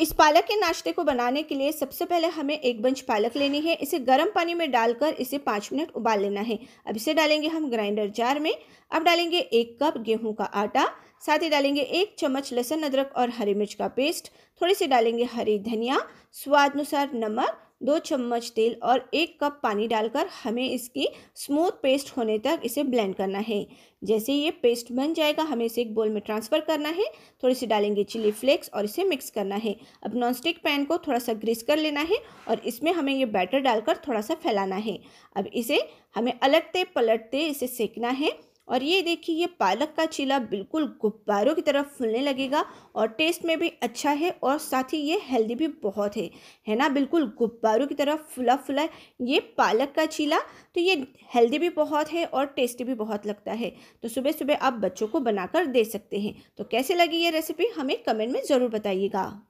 इस पालक के नाश्ते को बनाने के लिए सबसे पहले हमें एक बंच पालक लेनी है इसे गर्म पानी में डालकर इसे पाँच मिनट उबाल लेना है अब इसे डालेंगे हम ग्राइंडर जार में अब डालेंगे एक कप गेहूं का आटा साथ ही डालेंगे एक चम्मच लहसुन अदरक और हरी मिर्च का पेस्ट थोड़ी सी डालेंगे हरी धनिया स्वाद अनुसार नमक दो चम्मच तेल और एक कप पानी डालकर हमें इसकी स्मूथ पेस्ट होने तक इसे ब्लेंड करना है जैसे ये पेस्ट बन जाएगा हमें इसे एक बोल में ट्रांसफ़र करना है थोड़ी सी डालेंगे चिली फ्लेक्स और इसे मिक्स करना है अब नॉनस्टिक पैन को थोड़ा सा ग्रीस कर लेना है और इसमें हमें ये बैटर डालकर थोड़ा सा फैलाना है अब इसे हमें अलटते पलटते इसे सेकना है और ये देखिए ये पालक का चीला बिल्कुल गुब्बारों की तरफ फूलने लगेगा और टेस्ट में भी अच्छा है और साथ ही ये हेल्दी भी बहुत है है ना बिल्कुल गुब्बारों की तरफ फुला फुला ये पालक का चीला तो ये हेल्दी भी बहुत है और टेस्टी भी बहुत लगता है तो सुबह सुबह आप बच्चों को बनाकर दे सकते हैं तो कैसे लगी ये रेसिपी हमें कमेंट में ज़रूर बताइएगा